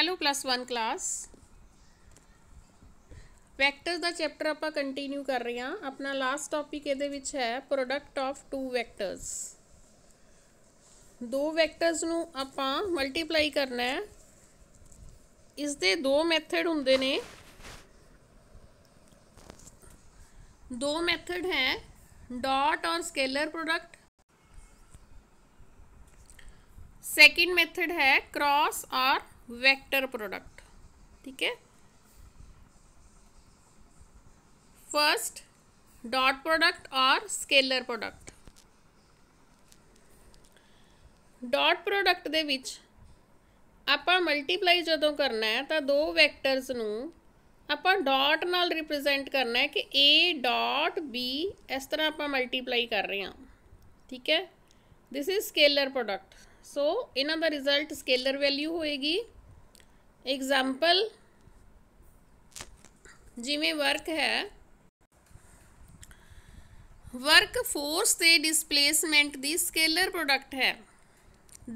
Hello plus 1 class vector ਦਾ chapter ਆਪਾਂ continue ਕਰ ਰਹੇ ਹਾਂ ਆਪਣਾ ਲਾਸਟ ਟੌਪਿਕ ਇਹਦੇ ਵਿੱਚ ਹੈ ਪ੍ਰੋਡਕਟ ਆਫ ਟੂ ਵੈਕਟਰਸ ਦੋ ਵੈਕਟਰਸ ਨੂੰ ਆਪਾਂ ਮਲਟੀਪਲਾਈ ਕਰਨਾ ਹੈ ਇਸ ਦੇ ਦੋ ਮੈਥਡ ਹੁੰਦੇ ਨੇ ਦੋ ਮੈਥਡ ਹੈ ਡਾਟ ਔਰ ਸਕੇਲਰ ਪ੍ਰੋਡਕਟ ਸੈਕਿੰਡ ਮੈਥਡ ਹੈ ਕ੍ਰਾਸ ਔਰ वेक्टर प्रोडक्ट ठीक है फर्स्ट डॉट प्रोडक्ट और स्केलर प्रोडक्ट डॉट प्रोडक्ट के आप मल्टीप्लाई जो करना है तो दो वैक्टरस डॉट न रिप्रजेंट करना है कि ए डॉट बी इस तरह आप मल्टीप्लाई कर रहे हैं ठीक है this is scalar product so इन्हों रिजल्ट स्केलर वैल्यू होएगी एग्जाम्पल जिमें वर्क है वर्क फोर्स से डिसप्लेसमेंट द स्केलर प्रोडक्ट है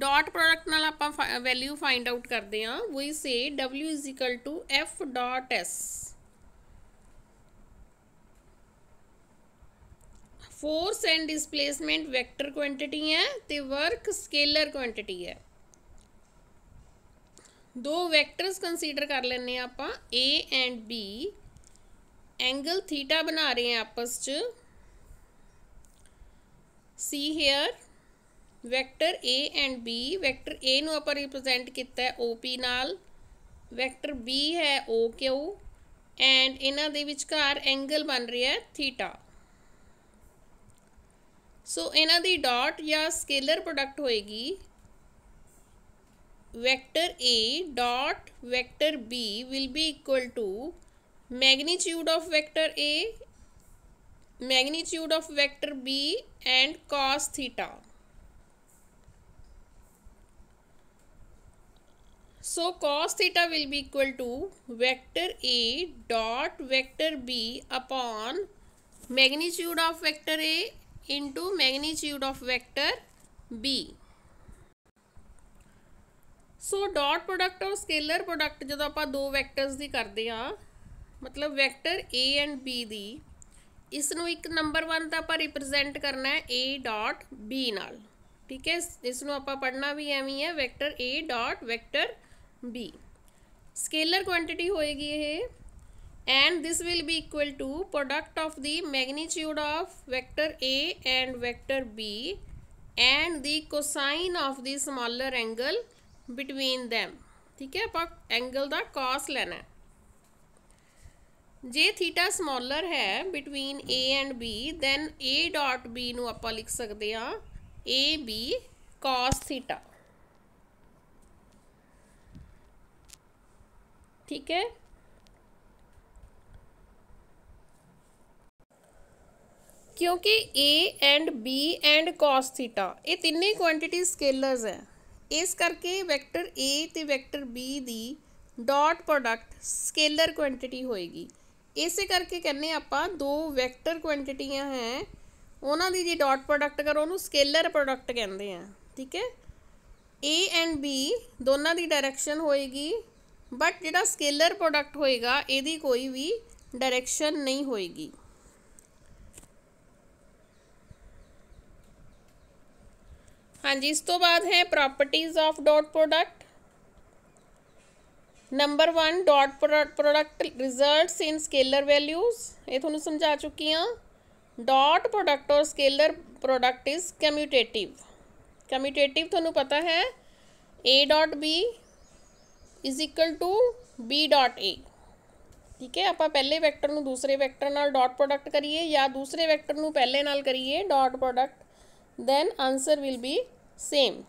डॉट प्रोडक्ट ना आप वैल्यू फाइंड आउट करते हैं वही से W is equal to F dot S force and displacement vector quantity है तो वर्क स्केलर क्वेंटिटी है दो वैक्टर्स कंसीडर कर लें आप एंड बी एंगल थीटा बना रहे हैं आपस च see here vector A and B vector A ना रिप्रजेंट किया ओ पी नाल वैक्टर बी है ओ क्यू एंड इन्हे एंगल बन रहा है थीटा सो so, इन्ह की या स्केलर प्रोडक्ट होएगी vector A dot vector B will be equal to magnitude of vector A, magnitude of vector B and cos theta. So cos theta will be equal to vector A dot vector B upon magnitude of vector A into magnitude of vector B. So dot product और scalar product जो आप दो vector की करते हाँ मतलब vector A and B दी इस नंबर वन तो आप रिप्रजेंट करना ए डॉट बी ठीक है इसको आप पढ़ना भी एवं है vector A dot vector B scalar quantity होएगी ये and this will be equal to product of the magnitude of vector A and vector B and the cosine of the smaller angle between them ठीक है आप angle का cos लेना जे theta smaller है between A and B then A dot B न लिख सकते हैं ए बी कॉस थीटा ठीक है क्योंकि A and B and cos theta ये तिने क्वांटिटी स्केलर्स हैं ਇਸ ਕਰਕੇ ਵੈਕਟਰ A ਤੇ ਵੈਕਟਰ B ਦੀ ਡਾਟ ਪ੍ਰੋਡਕਟ ਸਕੇਲਰ ਕੁਆਂਟੀਟੀ ਹੋਏਗੀ ਇਸੇ ਕਰਕੇ ਕਹਿੰਨੇ ਆਪਾਂ ਦੋ ਵੈਕਟਰ ਕੁਆਂਟੀਟੀਆਂ ਹੈ ਉਹਨਾਂ ਦੀ ਜੇ ਡਾਟ ਪ੍ਰੋਡਕਟ ਕਰੋ ਉਹਨੂੰ ਸਕੇਲਰ ਪ੍ਰੋਡਕਟ ਕਹਿੰਦੇ ਆ ਠੀਕ ਹੈ A ਐਂਡ B ਦੋਨਾਂ ਦੀ ਡਾਇਰੈਕਸ਼ਨ ਹੋਏਗੀ ਬਟ ਜਿਹੜਾ ਸਕੇਲਰ ਪ੍ਰੋਡਕਟ ਹੋਏਗਾ ਇਹਦੀ ਕੋਈ ਵੀ ਡਾਇਰੈਕਸ਼ਨ ਨਹੀਂ ਹੋਏਗੀ हाँ जी इस तो बाद है properties of dot product number one dot product result in scalar values ये थोड़ा तो समझा चुकी हाँ डॉट प्रोडक्ट और scalar product is commutative commutative थानू पता है A dot B is equal to B dot A ठीक है आप पहले वैक्टर दूसरे वैक्टर न डॉट प्रोडक्ट करिए या दूसरे वैक्टर पहले नाल करिए dot product then answer will be same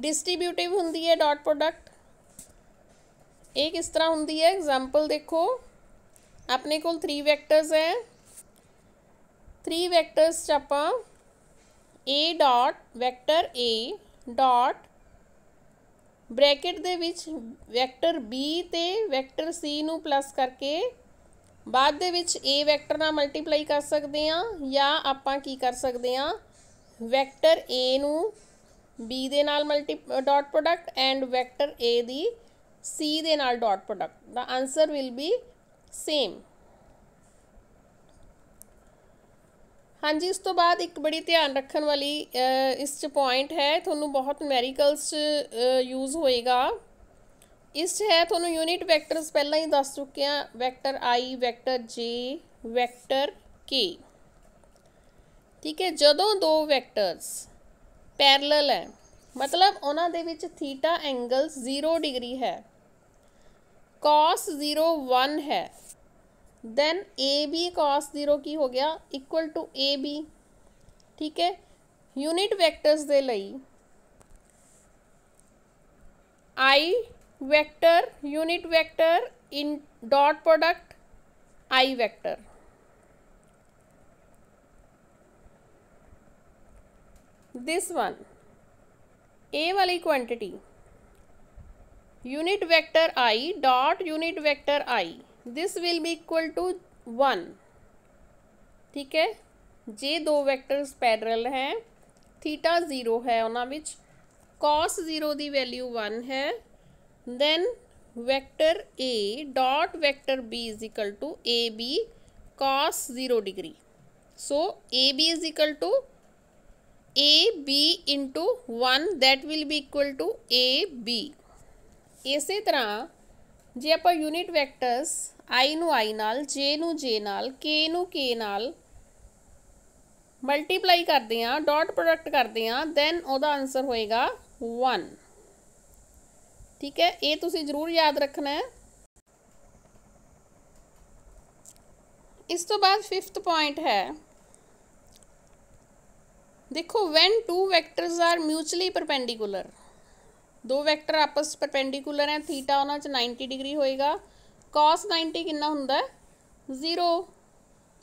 distributive होंगी है डॉट प्रोडक्ट एक इस तरह होंगी है एग्जाम्पल देखो अपने को थ्री वैक्टर्स है थ्री वैक्टर्स आप A dot vector A dot bracket के वैक्टर बी तो वैक्टर सी प्लस करके बाद ए वैक्टर मल्टीप्लाई कर सकते हैं या आप कर सकते हैं ਵੈਕਟਰ A ਨੂੰ B ਦੇ ਨਾਲ multi dot product and vector A ਦੀ C ਦੇ ਨਾਲ ਡਾਟ ਪ੍ਰੋਡਕਟ ਦਾ ਆਨਸਰ ਵਿਲ ਬੀ ਸੇਮ ਹਾਂਜੀ ਇਸ ਤੋਂ ਬਾਅਦ ਇੱਕ ਬੜੀ ਧਿਆਨ ਰੱਖਣ ਵਾਲੀ ਇਸ ਚ ਪੁਆਇੰਟ ਹੈ ਤੁਹਾਨੂੰ ਬਹੁਤ ਨੂਮੈਰੀਕਲਸ ਯੂਜ਼ ਹੋਏਗਾ ਇਸ 'ਚ ਹੈ ਤੁਹਾਨੂੰ ਯੂਨਿਟ ਵੈਕਟਰਸ ਪਹਿਲਾਂ ਹੀ ਦੱਸ ਚੁੱਕੇ ਆ vector i vector j vector k ठीक है जदों दो मतलब वैक्टर्स पैरल है मतलब उन्होंने थीटा एंगल जीरो डिग्री है कॉस जीरो वन है then A B cos zero की हो गया इक्वल टू ए बी ठीक है यूनिट वैक्टर्स के लिए I vector unit vector in dot product I vector this one A वाली quantity unit vector I dot unit vector I this will be equal to one ठीक है जे दो vectors parallel हैं थीटा ज़ीरो है ਉਹਨਾਂ ਵਿੱਚ cos 0 ਦੀ value 1 ਹੈ then vector a dot vector b is equal to ab cos 0 degree so ab is equal to A B into one that will be equal to A B इस तरह जे आप unit vectors आई नू आई नाल जे जे नाल के के नाल मल्टीप्लाई करते हैं डॉट प्रोडक्ट करते हैं दैन और आंसर होएगा वन ठीक है ये तुम्हें जरूर याद रखना है इस तो बाद फिफ्थ पॉइंट है देखो when two vectors are mutually perpendicular दो वैक्टर आपस परपेंडिकुलर हैं थीटा उन्होंने नाइनटी डिग्री होएगा कॉस नाइनटी कि होंगे zero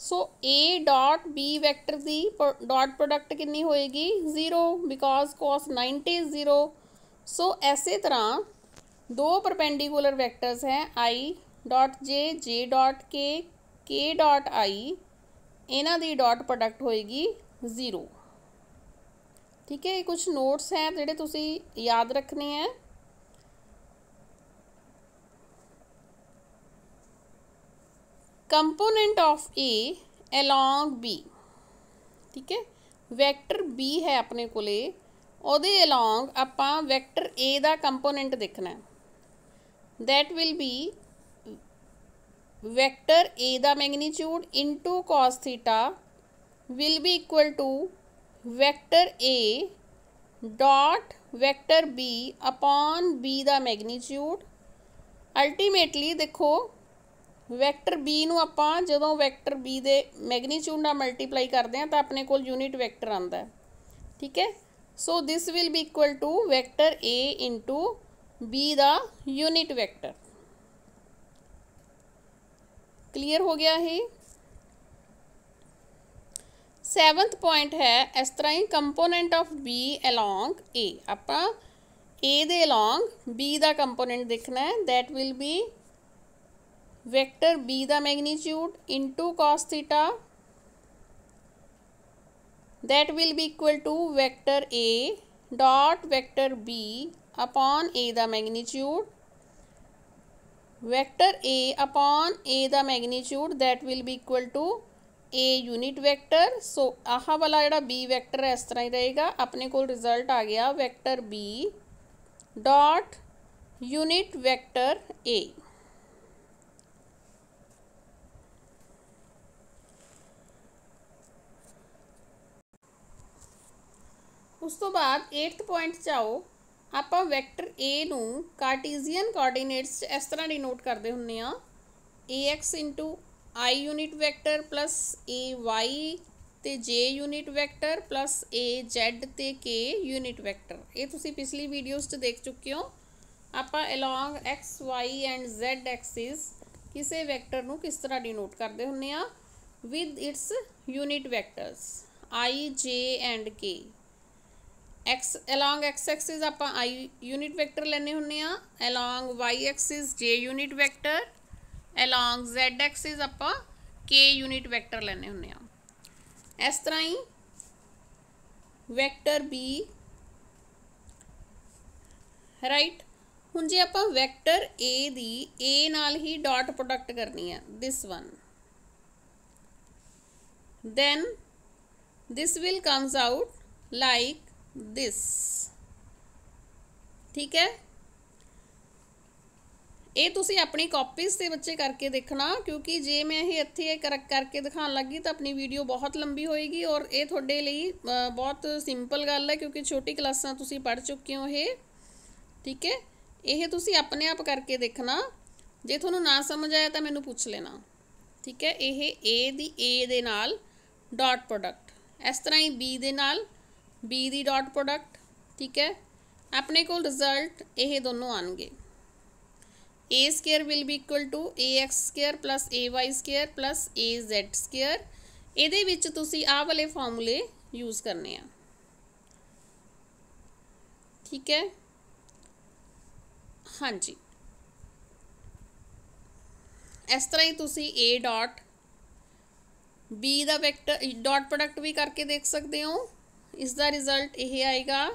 so A dot B vector की डॉट प्रोडक्ट किन्नी होएगी zero because cos ninety zero so इस तरह दो परपेंडिकुलर वैक्टर्स हैं I dot J J dot के के डॉट आई इन्ह की डॉट प्रोडक्ट होएगी जीरो ठीक है कुछ नोट्स हैं जोड़े तुम याद रखने हैं component of A along B ठीक है वैक्टर बी है अपने को अलोंग आप वैक्टर ए का कंपोनेंट देखना है that will be vector A का magnitude into cos theta will be equal to vector A dot vector B upon B the magnitude ultimately देखो वैक्टर बी जो वैक्टर बी दे magnitude multiply करते हैं तो अपने को यूनिट वैक्टर आता है ठीक है so this will be equal to vector A into B the unit vector clear हो गया है सैवंथ पॉइंट है इस तरह ही component of B along A आप अलोंग बी का कंपोनेंट देखना है that will be vector B का magnitude into cos theta that will be equal to vector A dot vector B upon A the magnitude vector A upon A the magnitude that will be equal to a unit vector so ah वाला जरा B vector इस तरह ही रहेगा अपने को result आ गया vector B dot unit vector A उस तो बाद एट्थ पॉइंट चाहो आप वैक्टर ए नार्टिजियन कोआर्डीनेट्स इस तरह डिनोट करते होंगे A x into i unit vector plus A y तो j unit vector plus A z तो के यूनिट वैक्टर ये पिछली वीडियोज देख चुके हो आप along x y and z axis किसी वैक्टर किस तरह डिनोट करते होंगे with its unit vector i j and k x along x axis आप आई यूनिट वैक्टर लेंगे होंगे along y axis j unit vector along z is आप k unit vector लेने होंने इस तरह ही वैक्टर बी राइट हूँ जो आप वैक्टर ए दी ए नाल ही डॉट प्रोडक्ट करनी है this one then this will comes out like this ठीक है ये अपनी कॉपीज से बच्चे करके देखना क्योंकि जे मैं ये इतने करक करके दिखा लग गई तो अपनी वीडियो बहुत लंबी होएगी और ये थोड़े लिए बहुत सिंपल गल है क्योंकि छोटी क्लासा तुम पढ़ चुके हो ये ठीक है ये तुम अपने आप करके देखना जे थोनों ना समझ आया तो मैं पूछ लेना ठीक है ये ए दे डॉट प्रोडक्ट इस तरह ही बी दे बी दॉट प्रोडक्ट ठीक है अपने को रिजल्ट यह दोनों आने ए स्केयर विल भी equal to A x square plus A y square plus A z square ये आ वाले फॉर्मूले यूज करने हैं ठीक है हाँ जी इस तरह ही तुम ए डॉट बी का वैक्टर डॉट प्रोडक्ट भी करके देख सकते हो इसका रिजल्ट यह आएगा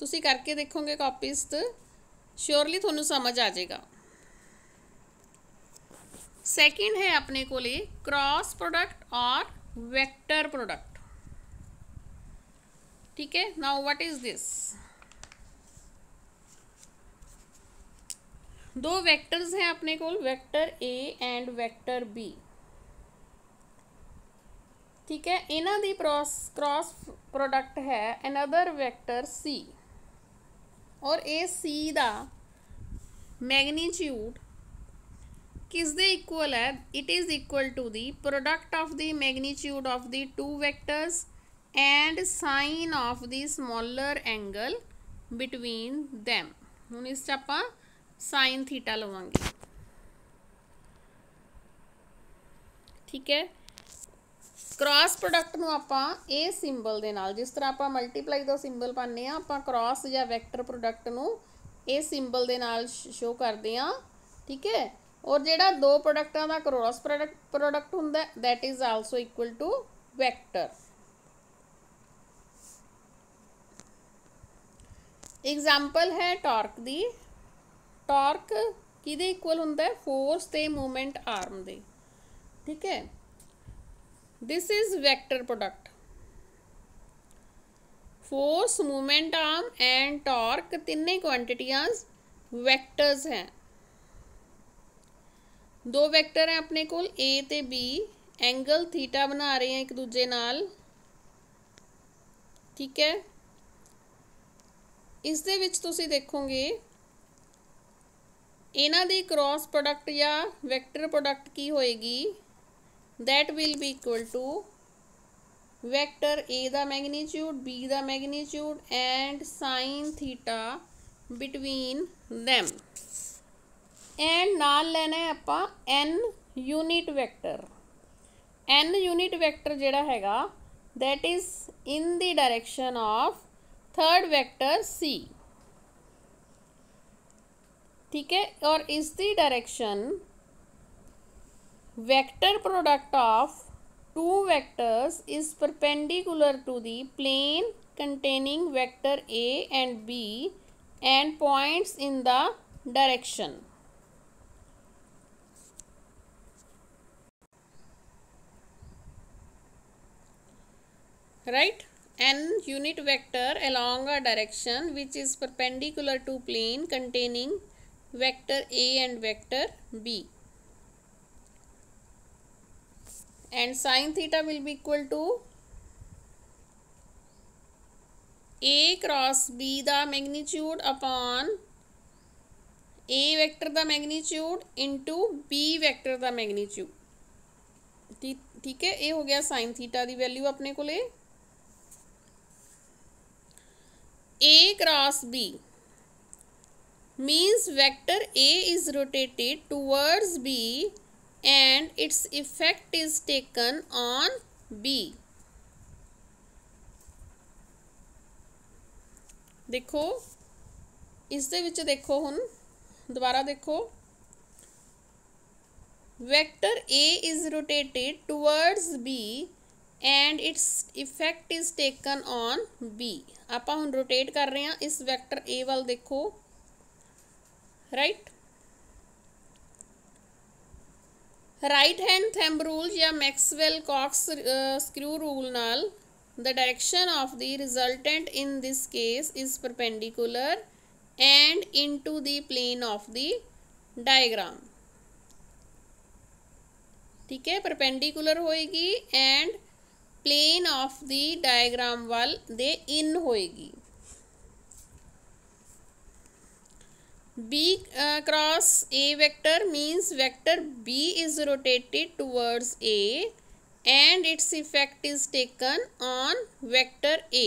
तुम करके देखोगे कॉपीज श्योरली थोनू समझ आ जाएगा सेकंड है अपने को ले क्रॉस प्रोडक्ट और वेक्टर प्रोडक्ट ठीक है नाउ व्हाट इज दिस दो वेक्टर्स हैं अपने को vector A and vector B ठीक है इन्हों की क्रॉस क्रॉस प्रोडक्ट है अनदर वैक्टर सी और ए सी का मैगनीच्यूड किस दे इक्वल है it is equal to the product of the magnitude of the two vectors and sine of the smaller angle between them हूँ इस आप sine theta लवेंगे ठीक है क्रॉस प्रोडक्ट नीम्बल के नाल जिस तरह आप मल्टीप्लाई का सिंबल पाने आप क्रॉस या वैक्टर प्रोडक्ट न सिंबल के नाल शो करते हैं ठीक है और जोड़ा दो प्रोडक्टा का ਦਾ प्रोडक्ट प्रोडक्ट होंगे that is also equal to vector example है टॉर्क की टॉर्क किल इक्वल होंगे फोर्स के मूवमेंट आर्म द ठीक है this is vector product force movement arm and torque तिने क्वांटिटियाज वैक्टर्स हैं दो वैक्टर हैं अपने को बी एंगल थीटा बना रहे हैं एक दूजे ठीक है इस दे तुसी देखोगे इना दे क्रॉस प्रोडक्ट या वैक्टर प्रोडक्ट की होएगी that will be equal to vector A का मैगनीच्यूड बी का magnitude and sine theta between them and ਨਾਲ ਲੈਣਾ ਹੈ ਆਪਾਂ n unit vector n unit vector ਜਿਹੜਾ ਹੈਗਾ that is in the direction of third vector c ठीक है और इस the direction vector product of two vectors is perpendicular to the plane containing vector A and B and points in the direction right an unit vector along a direction which is perpendicular to plane containing vector a and vector b and sine theta will be equal to a cross b the magnitude upon a vector the magnitude into b vector the magnitude ठीक है ए हो गया sine theta दी value अपने को ले A cross B means vector A is rotated towards B and its effect is taken on B देखो इस दे देखो हूँ दोबारा देखो vector A is rotated towards B and its effect is taken on B आप हम रोटेट कर रहे हैं इस वैक्टर ए वाल देखो right right hand thumb rule ਜਾਂ ਮੈਕਸਵੈਲ ਕੌਕਸ ਸਕਰੂ ਰੂਲ ਨਾਲ the direction of the resultant in this case is perpendicular and into the plane of the diagram ठीक है perpendicular होएगी and plane of the diagram वल दे इन होएगी B cross A vector means vector B is rotated towards A and its effect is taken on vector A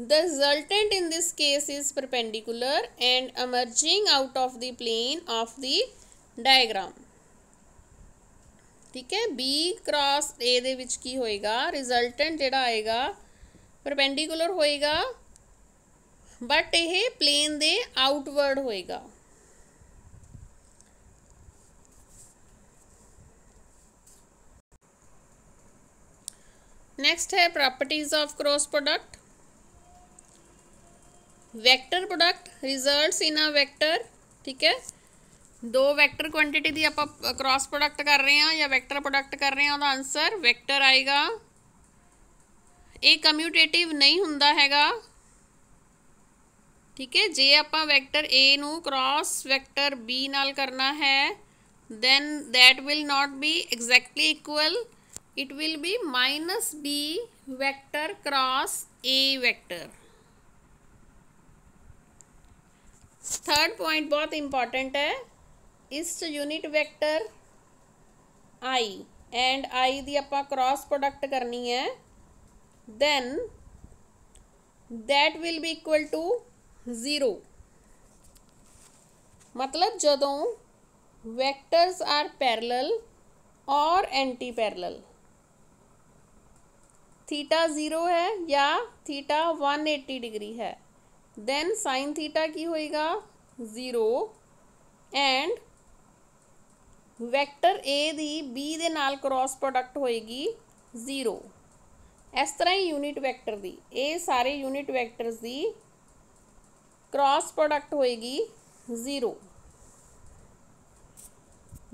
the resultant in this case is perpendicular and emerging out of the plane of the diagram ठीक है B cross ए दे होएगा resultant जोड़ा आएगा perpendicular होएगा but यह plane दे outward होएगा next है properties of cross product vector product results in a vector ठीक है दो वैक्टर क्वॉंटिटी की आप क्रॉस प्रोडक्ट कर रहे हैं या वैक्टर प्रोडक्ट कर रहे हैं आंसर वैक्टर आएगा ये कम्यूटेटिव नहीं हों ठीक है जे आप वैक्टर ए नॉस वैक्टर बी न करना है then that will not be exactly equal it will be minus B vector cross A vector third point बहुत इंपॉर्टेंट है इस unit vector i and i की आप क्रॉस प्रोडक्ट करनी है then that will be equal to zero मतलब जदों vectors are parallel और एंटी पैरल थीटा ज़ीरो है या थीटा वन एट्टी डिग्री है दैन साइन थीटा की होएगा ज़ीरो एंड वैक्टर ए दी बी दे नाल क्रॉस प्रोडक्ट होएगी जीरो इस तरह ही यूनिट वैक्टर दी ए सारे यूनिट वैक्टर की क्रॉस प्रोडक्ट होएगी जीरो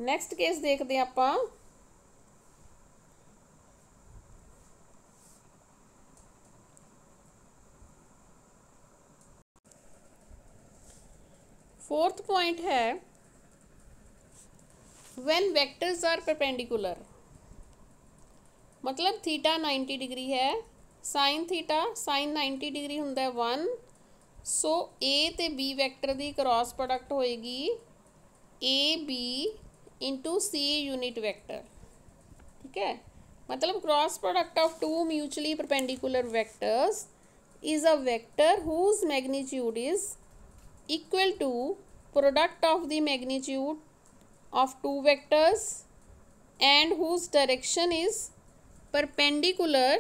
नैक्सट केस देखते अपना फोर्थ पॉइंट है वेन वैक्टर्स आर परपेंडिकुलर मतलब थीटा नाइनटी डिग्री है sine theta sine ninety degree होंगे वन सो ए ते बी वैक्टर दी क्रॉस प्रोडक्ट होएगी A B into C unit vector ठीक है मतलब cross product of two mutually perpendicular vectors is a vector whose magnitude is equal to product of the magnitude of two vectors and whose direction is perpendicular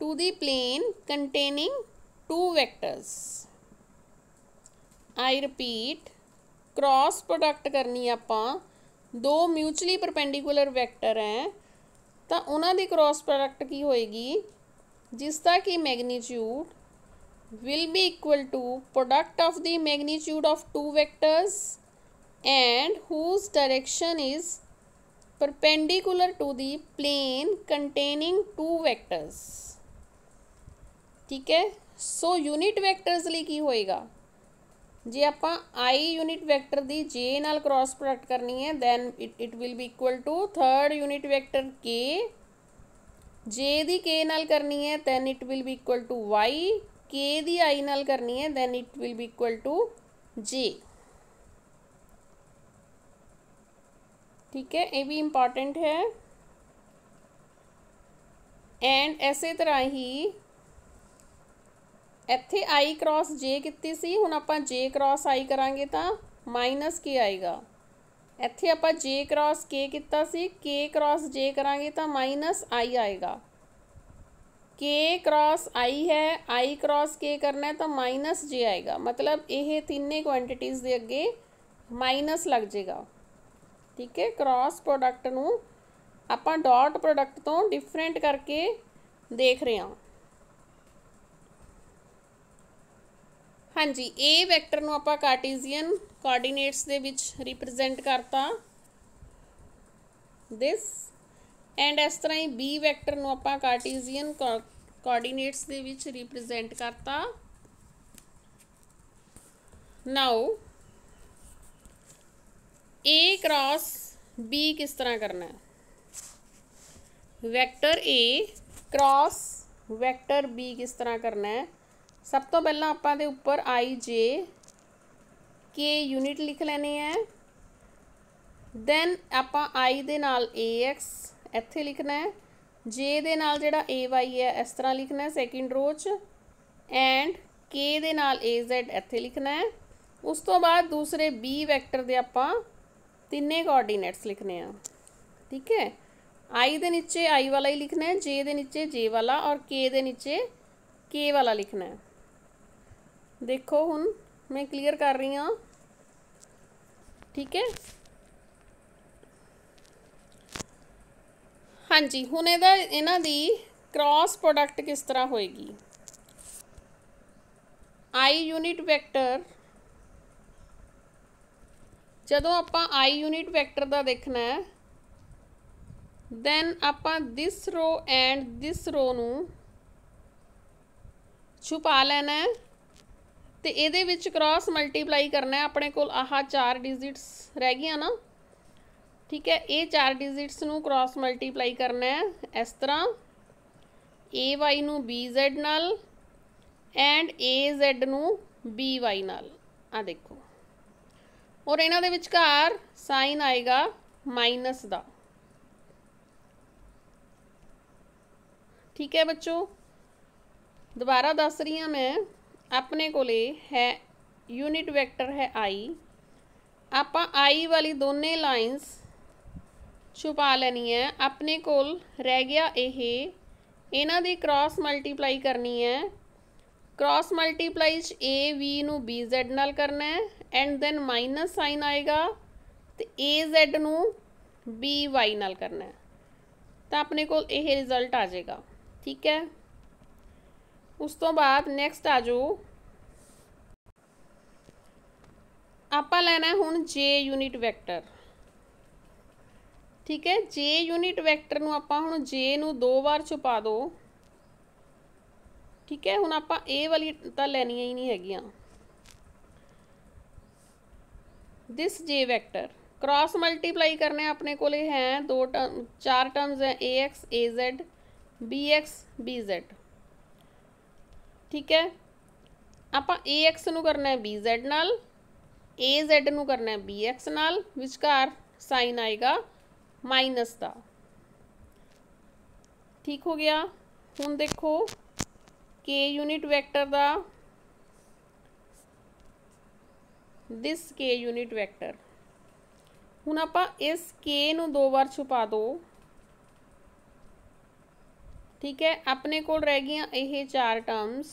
to the plane containing two vectors. I repeat, cross product करनी apa do mutually perpendicular vector hai ta unna di cross product ki hoegi jis ਦਾ ki magnitude will be equal to product of the magnitude of two vectors and whose direction is perpendicular to the plane containing two vectors ठीक है so unit vector की होएगा जे आप i unit vector की जे नॉस product करनी है then it it will be equal to third unit vector k j दी k नाल करनी है then it will be equal to y k दी आई नाल करनी है then it will be equal to j ठीक है ये भी इम्पॉर्टेंट है एंड इस तरह ही इतने आई क्रॉस जे की सी हूँ आप जे करॉस आई करा तो माइनस के आएगा इतने आप जे क्रॉस के किया के करॉस जे करा तो माइनस आई आएगा के करॉस आई है आई करॉस के करना तो माइनस जे आएगा मतलब यह तिने क्वेंटिटीज़ के अगे माइनस लग जाएगा ठीक है क्रॉस प्रोडक्ट डॉट प्रोडक्ट तो डिफरेंट करके देख रहे हैं हाँ जी ए वैक्टर आप कार्टीजियन कोआर्डीनेट्स के रिप्रजेंट करता दिस एंड इस तरह ही बी वैक्टर आप कार्टीजियन कॉ कोआर्डीनेट्स के रिप्रजेंट करता नाउ ए क्रॉस बी किस तरह करना है vector A cross vector B किस तरह करना है सब तो पहला आप उपर आई जे के यूनिट लिख लेने हैं दैन आप आई दे एक्स इतें लिखना है जे दे जोड़ा ए वाई है इस तरह लिखना है सैकेंड रो एंड के दे जेड इतें लिखना है उस तो बाद दूसरे बी वैक्टर के आप तिने कोआर्डीनेट्स लिखने हैं ठीक है आई दे नीचे आई वाला ही लिखना है जे दे नीचे जे वाला और के दे नीचे के वाला लिखना है देखो हूँ मैं क्लियर कर रही हाँ ठीक है हाँ जी हूँ इन की क्रॉस प्रोडक्ट किस तरह होएगी आई यूनिट वैक्टर ਜਦੋਂ ਆਪਾਂ i ਯੂਨਿਟ ਵੈਕਟਰ ਦਾ ਦੇਖਣਾ ਹੈ ਦੈਨ ਆਪਾਂ ਥਿਸ ਰੋ ਐਂਡ ਥਿਸ ਰੋ ਨੂੰ ਛੁਪਾ ਲੈਣਾ ਤੇ ਇਹਦੇ ਵਿੱਚ ਕ੍ਰਾਸ ਮਲਟੀਪਲਾਈ ਕਰਨਾ ਹੈ ਆਪਣੇ ਕੋਲ ਆਹ ਚਾਰ ਡਿਜੀਟਸ ਰਹਿ ਗਈਆਂ ਨਾ ਠੀਕ ਹੈ ਇਹ ਚਾਰ ਡਿਜੀਟਸ ਨੂੰ ਕ੍ਰਾਸ ਮਲਟੀਪਲਾਈ ਕਰਨਾ ਹੈ ਇਸ ਤਰ੍ਹਾਂ ay ਨੂੰ bz ਨਾਲ ਐਂਡ az ਨੂੰ by ਨਾਲ ਆ ਦੇਖੋ ਔਰ ਇਹਨਾਂ ਦੇ ਵਿਚਕਾਰ ਸਾਈਨ ਆਏਗਾ ਮਾਈਨਸ ਦਾ ਠੀਕ ਹੈ ਬੱਚੋ ਦੁਬਾਰਾ ਦੱਸ ਰਹੀ ਹਾਂ ਮੈਂ ਆਪਣੇ ਕੋਲੇ ਹੈ ਯੂਨਿਟ ਵੈਕਟਰ ਹੈ i ਆਪਾਂ i ਵਾਲੀ ਦੋਨੇ ਲਾਈਨਸ ਛੁਪਾ ਲੈਣੀ ਹੈ ਆਪਣੇ ਕੋਲ ਰਹਿ ਗਿਆ ਇਹ ਇਹਨਾਂ ਦੀ ਕ੍ਰਾਸ ਮਲਟੀਪਲਾਈ ਕਰਨੀ ਹੈ ਕ੍ਰਾਸ ਮਲਟੀਪਲਾਈ ਚ a v ਨੂੰ b z ਨਾਲ ਕਰਨਾ ਹੈ ਐਂਡ ਦੈਨ ਮਾਈਨਸ ਸਾਈਨ ਆਏਗਾ ਤੇ AZ ਨੂੰ BY ਨਾਲ ਕਰਨਾ ਹੈ ਤਾਂ ਆਪਣੇ ਕੋਲ ਇਹ ਰਿਜ਼ਲਟ ਆ ਜਾਏਗਾ ਠੀਕ ਹੈ ਉਸ ਤੋਂ ਬਾਅਦ ਨੈਕਸਟ ਆ ਜਾਓ ਆਪਾਂ ਲੈਣਾ ਹੁਣ J ਯੂਨਿਟ ਵੈਕਟਰ ਠੀਕ ਹੈ J ਯੂਨਿਟ ਵੈਕਟਰ ਨੂੰ ਆਪਾਂ ਹੁਣ J ਨੂੰ ਦੋ ਵਾਰ ਛੁਪਾ ਦੋ ਠੀਕ ਹੈ ਹੁਣ ਆਪਾਂ a ਵਾਲੀ ਤਾਂ ਲੈਣੀਆਂ ਹੀ ਨਹੀਂ ਹੈਗੀਆਂ दिस जे वैक्टर क्रॉस मल्टीप्लाई करने अपने को हैं दो टर्म चार टर्म्स हैं A x A z B x B z ठीक है आप ए एक्स करना है बी जेड नाल ए जेड करना है बी एक्स नाल विचकार साइन आएगा माइनस का ठीक हो गया हूँ देखो के यूनिट वैक्टर का ਦਿਸ k ਯੂਨਿਟ ਵੈਕਟਰ ਹੁਣ ਆਪਾਂ ਇਸ k ਨੂੰ ਦੋ ਵਾਰ ਛੁਪਾ ਦੋ ਠੀਕ ਹੈ ਆਪਣੇ ਕੋਲ ਰਹਿ ਗਈਆਂ ਇਹ ਚਾਰ ਟਰਮਸ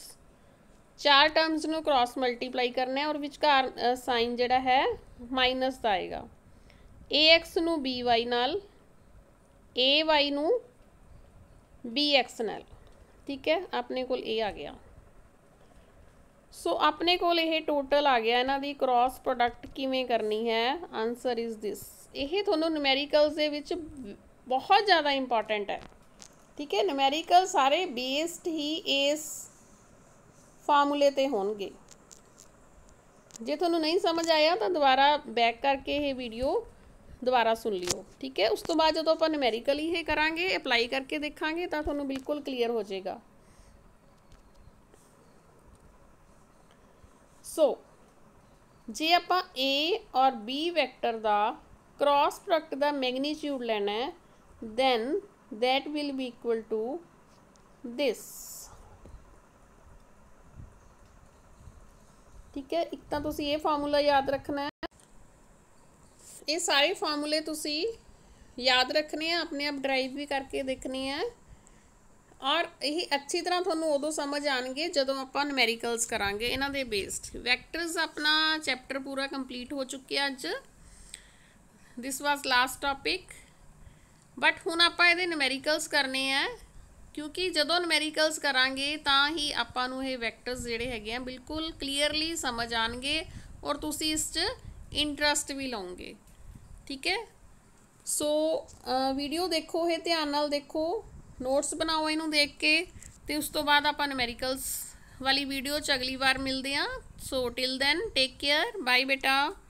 ਚਾਰ ਟਰਮਸ ਨੂੰ ਕ੍ਰਾਸ ਮਲਟੀਪਲਾਈ ਕਰਨਾ ਹੈ ਔਰ ਵਿਚਕਾਰ ਸਾਈਨ ਜਿਹੜਾ ਹੈ ਮਾਈਨਸ ਦਾ ਆਏਗਾ ax ਨੂੰ by ਨਾਲ ay ਨੂੰ bx ਨਾਲ ਠੀਕ ਹੈ ਆਪਣੇ ਕੋਲ a ਆ ਗਿਆ ਸੋ ਆਪਣੇ ਕੋਲ ਇਹ ਟੋਟਲ ਆ ਗਿਆ ਇਹਨਾਂ ਦੀ ਕ੍ਰਾਸ ਪ੍ਰੋਡਕਟ ਕਿਵੇਂ ਕਰਨੀ ਹੈ ਆਨਸਰ ਇਜ਼ ਥਿਸ ਇਹ ਤੁਹਾਨੂੰ ਨੂਮੈਰੀਕਲਸ ਦੇ ਵਿੱਚ ਬਹੁਤ ਜ਼ਿਆਦਾ ਇੰਪੋਰਟੈਂਟ ਹੈ ਠੀਕ ਹੈ ਨੂਮੈਰੀਕਲ ਸਾਰੇ ਬੇਸਡ ਹੀ ਇਸ ਫਾਰਮੂਲੇ ਤੇ ਹੋਣਗੇ ਜੇ ਤੁਹਾਨੂੰ ਨਹੀਂ ਸਮਝ ਆਇਆ ਤਾਂ ਦੁਬਾਰਾ ਬੈਕ ਕਰਕੇ ਇਹ ਵੀਡੀਓ ਦੁਬਾਰਾ ਸੁਣ ਲਿਓ ਠੀਕ ਹੈ ਉਸ ਤੋਂ ਬਾਅਦ ਜਦੋਂ ਆਪਾਂ ਨੂਮੈਰੀਕਲੀ ਇਹ ਕਰਾਂਗੇ ਅਪਲਾਈ ਕਰਕੇ ਦੇਖਾਂਗੇ ਤਾਂ ਤੁਹਾਨੂੰ ਬਿਲਕੁਲ ਕਲੀਅਰ ਹੋ ਜਾਏਗਾ सो जे आप ए और बी वैक्टर का क्रॉस प्रोडक्ट का मैगनीच्यूड लेना है then that will be equal to this ठीक है एक तो ये फॉर्मूला याद रखना है ये सारे फॉर्मूले याद रखने हैं अपने आप ड्राइव भी करके देखने हैं ਔਰ ਇਹ ਅੱਛੀ ਤਰ੍ਹਾਂ ਤੁਹਾਨੂੰ ਉਦੋਂ ਸਮਝ ਆਣਗੇ ਜਦੋਂ ਆਪਾਂ ਨਿਊਮੈਰੀਕਲਸ ਕਰਾਂਗੇ ਇਹਨਾਂ ਦੇ ਬੇਸਡ ਵੈਕਟਰਸ ਆਪਣਾ ਚੈਪਟਰ ਪੂਰਾ ਕੰਪਲੀਟ ਹੋ ਚੁੱਕਿਆ ਅੱਜ this was last topic but ਹੁਣ ਆਪਾਂ ਇਹਦੇ ਨਿਊਮੈਰੀਕਲਸ ਕਰਨੇ ਆ ਕਿਉਂਕਿ ਜਦੋਂ ਨਿਊਮੈਰੀਕਲਸ ਕਰਾਂਗੇ ਤਾਂ ਹੀ ਆਪਾਂ ਨੂੰ ਇਹ ਵੈਕਟਰਸ ਜਿਹੜੇ ਹੈਗੇ ਆ ਬਿਲਕੁਲ ਕਲੀਅਰਲੀ ਸਮਝ ਆਣਗੇ ਔਰ ਤੁਸੀਂ ਇਸ 'ਚ ਇੰਟਰਸਟ ਵੀ ਲਓਗੇ ਠੀਕ ਹੈ ਸੋ ਵੀਡੀਓ ਦੇਖੋ ਇਹ ਧਿਆਨ ਨਾਲ ਦੇਖੋ नोट्स बनाओ इनू देख के तो उस तो बाद आप नमेरिकल्स वाली वीडियो अगली बार मिलते हैं so till then take care bye बेटा